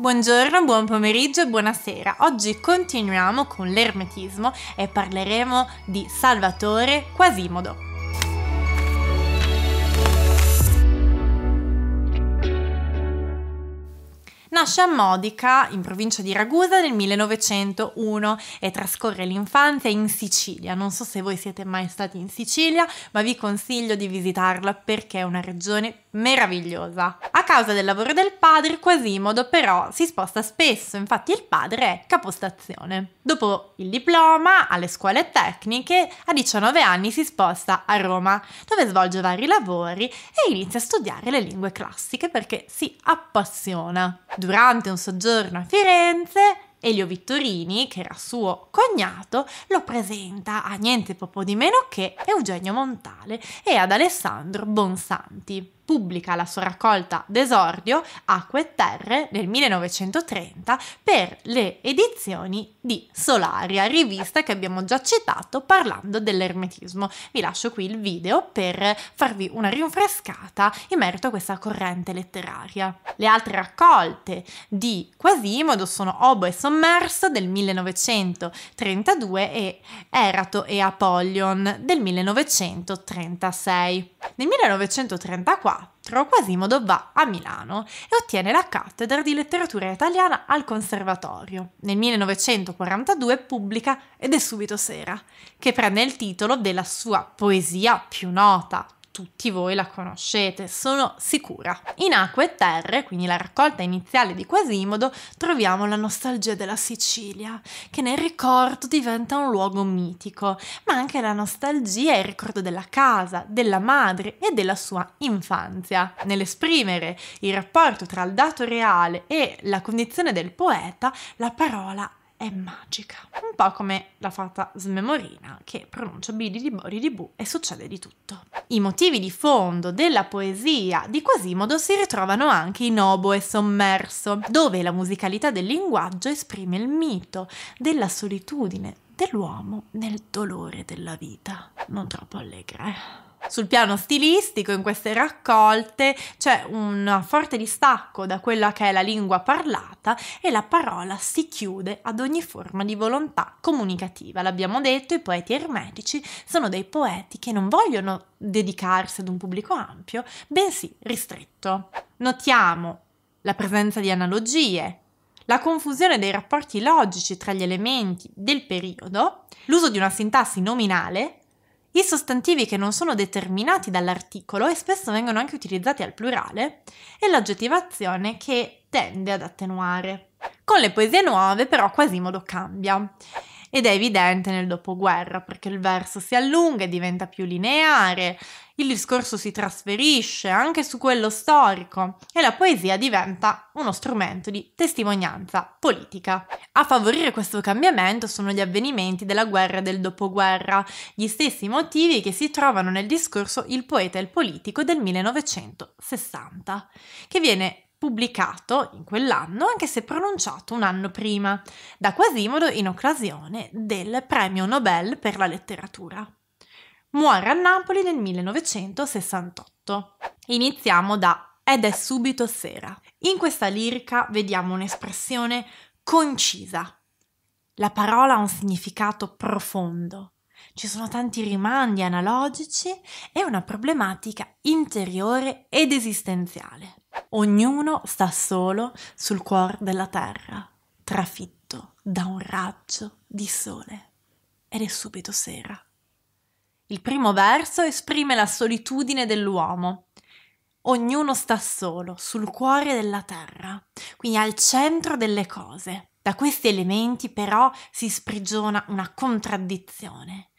Buongiorno, buon pomeriggio e buonasera. Oggi continuiamo con l'ermetismo e parleremo di Salvatore Quasimodo. Nasce a Modica, in provincia di Ragusa, nel 1901 e trascorre l'infanzia in Sicilia. Non so se voi siete mai stati in Sicilia, ma vi consiglio di visitarla perché è una regione meravigliosa. A causa del lavoro del padre, Quasimodo però si sposta spesso, infatti il padre è capostazione. Dopo il diploma alle scuole tecniche, a 19 anni si sposta a Roma, dove svolge vari lavori e inizia a studiare le lingue classiche perché si appassiona. Durante un soggiorno a Firenze, Elio Vittorini, che era suo cognato, lo presenta a niente poco di meno che Eugenio Montale e ad Alessandro Bonsanti pubblica la sua raccolta Desordio, Acque e Terre nel 1930 per le edizioni di Solaria, rivista che abbiamo già citato parlando dell'ermetismo. Vi lascio qui il video per farvi una rinfrescata in merito a questa corrente letteraria. Le altre raccolte di Quasimodo sono Obo e Sommerso del 1932 e Erato e Apollion del 1936. Nel 1934 Quasimodo va a Milano e ottiene la cattedra di letteratura italiana al Conservatorio. Nel 1942 pubblica Ed è subito sera, che prende il titolo della sua poesia più nota, tutti voi la conoscete, sono sicura. In acque e terre, quindi la raccolta iniziale di Quasimodo, troviamo la nostalgia della Sicilia, che nel ricordo diventa un luogo mitico, ma anche la nostalgia e il ricordo della casa, della madre e della sua infanzia. Nell'esprimere il rapporto tra il dato reale e la condizione del poeta, la parola è magica, un po' come la fata smemorina che pronuncia bidi di bori di bu e succede di tutto. I motivi di fondo della poesia di Quasimodo si ritrovano anche in Oboe sommerso, dove la musicalità del linguaggio esprime il mito della solitudine dell'uomo nel dolore della vita. Non troppo allegra, eh? Sul piano stilistico, in queste raccolte c'è un forte distacco da quella che è la lingua parlata e la parola si chiude ad ogni forma di volontà comunicativa. L'abbiamo detto, i poeti ermetici sono dei poeti che non vogliono dedicarsi ad un pubblico ampio, bensì ristretto. Notiamo la presenza di analogie, la confusione dei rapporti logici tra gli elementi del periodo, l'uso di una sintassi nominale i sostantivi che non sono determinati dall'articolo e spesso vengono anche utilizzati al plurale e l'aggettivazione che tende ad attenuare. Con le poesie nuove però quasi modo cambia ed è evidente nel dopoguerra perché il verso si allunga e diventa più lineare, il discorso si trasferisce anche su quello storico e la poesia diventa uno strumento di testimonianza politica. A favorire questo cambiamento sono gli avvenimenti della guerra e del dopoguerra, gli stessi motivi che si trovano nel discorso Il poeta e il politico del 1960, che viene pubblicato in quell'anno, anche se pronunciato un anno prima, da Quasimodo in occasione del Premio Nobel per la letteratura. Muore a Napoli nel 1968. Iniziamo da Ed è subito sera. In questa lirica vediamo un'espressione concisa. La parola ha un significato profondo. Ci sono tanti rimandi analogici e una problematica interiore ed esistenziale. Ognuno sta solo sul cuore della terra, trafitto da un raggio di sole. Ed è subito sera. Il primo verso esprime la solitudine dell'uomo. Ognuno sta solo sul cuore della terra, quindi al centro delle cose. Da questi elementi però si sprigiona una contraddizione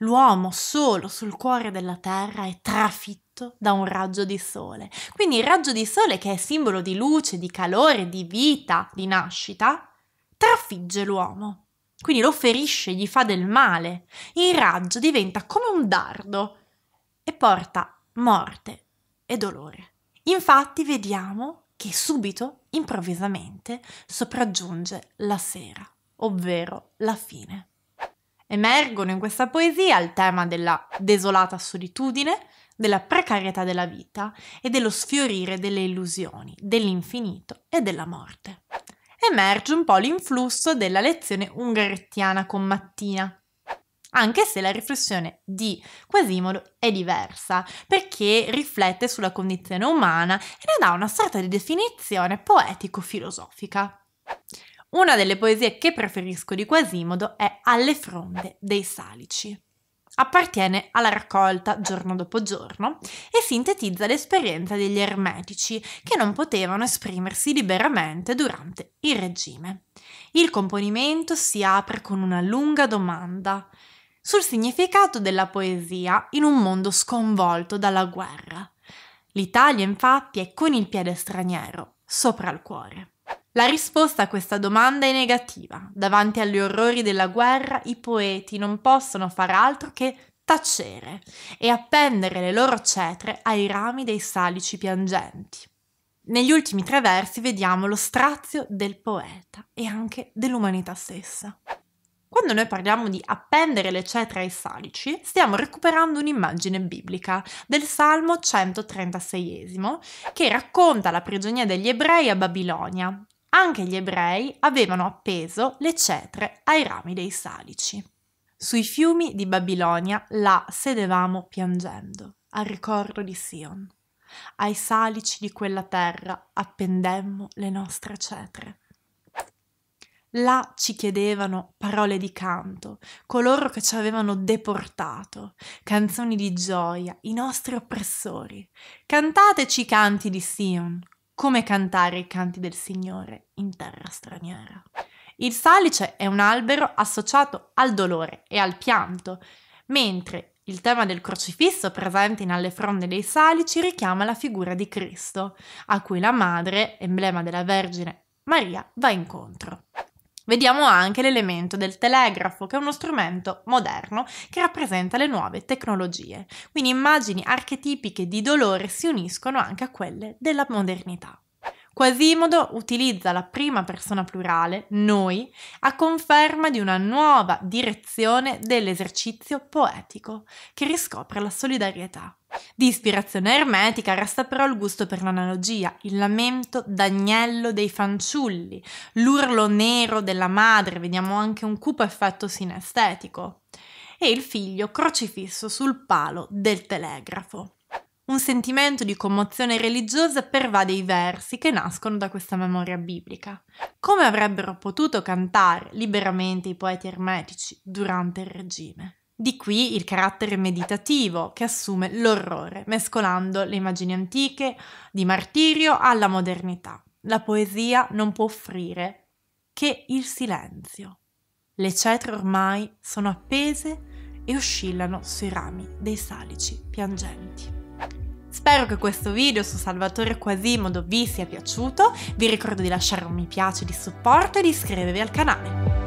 L'uomo solo sul cuore della terra è trafitto da un raggio di sole. Quindi il raggio di sole, che è simbolo di luce, di calore, di vita, di nascita, trafigge l'uomo. Quindi lo ferisce, gli fa del male. Il raggio diventa come un dardo e porta morte e dolore. Infatti vediamo che subito, improvvisamente, sopraggiunge la sera, ovvero la fine. Emergono in questa poesia il tema della desolata solitudine, della precarietà della vita e dello sfiorire delle illusioni, dell'infinito e della morte. Emerge un po' l'influsso della lezione ungarettiana con Mattina, anche se la riflessione di Quasimodo è diversa, perché riflette sulla condizione umana e ne dà una sorta di definizione poetico-filosofica. Una delle poesie che preferisco di Quasimodo è Alle fronde dei salici. Appartiene alla raccolta giorno dopo giorno e sintetizza l'esperienza degli ermetici che non potevano esprimersi liberamente durante il regime. Il componimento si apre con una lunga domanda sul significato della poesia in un mondo sconvolto dalla guerra. L'Italia infatti è con il piede straniero sopra il cuore. La risposta a questa domanda è negativa. Davanti agli orrori della guerra i poeti non possono far altro che tacere e appendere le loro cetre ai rami dei salici piangenti. Negli ultimi tre versi vediamo lo strazio del poeta e anche dell'umanità stessa. Quando noi parliamo di appendere le cetre ai salici, stiamo recuperando un'immagine biblica del Salmo 136, che racconta la prigionia degli ebrei a Babilonia, anche gli ebrei avevano appeso le cetre ai rami dei salici. Sui fiumi di Babilonia là sedevamo piangendo, al ricordo di Sion. Ai salici di quella terra appendemmo le nostre cetre. Là ci chiedevano parole di canto, coloro che ci avevano deportato, canzoni di gioia, i nostri oppressori. Cantateci i canti di Sion, come cantare i canti del Signore in terra straniera. Il salice è un albero associato al dolore e al pianto, mentre il tema del crocifisso presente in alle fronde dei salici richiama la figura di Cristo, a cui la madre, emblema della Vergine Maria, va incontro. Vediamo anche l'elemento del telegrafo, che è uno strumento moderno che rappresenta le nuove tecnologie. Quindi immagini archetipiche di dolore si uniscono anche a quelle della modernità. Quasimodo utilizza la prima persona plurale, noi, a conferma di una nuova direzione dell'esercizio poetico, che riscopre la solidarietà. Di ispirazione ermetica resta però il gusto per l'analogia, il lamento d'agnello dei fanciulli, l'urlo nero della madre, vediamo anche un cupo effetto sinestetico, e il figlio crocifisso sul palo del telegrafo un sentimento di commozione religiosa pervade i versi che nascono da questa memoria biblica. Come avrebbero potuto cantare liberamente i poeti ermetici durante il regime? Di qui il carattere meditativo che assume l'orrore, mescolando le immagini antiche di martirio alla modernità. La poesia non può offrire che il silenzio. Le cetre ormai sono appese e oscillano sui rami dei salici piangenti. Spero che questo video su Salvatore Quasimodo vi sia piaciuto, vi ricordo di lasciare un mi piace di supporto e di iscrivervi al canale.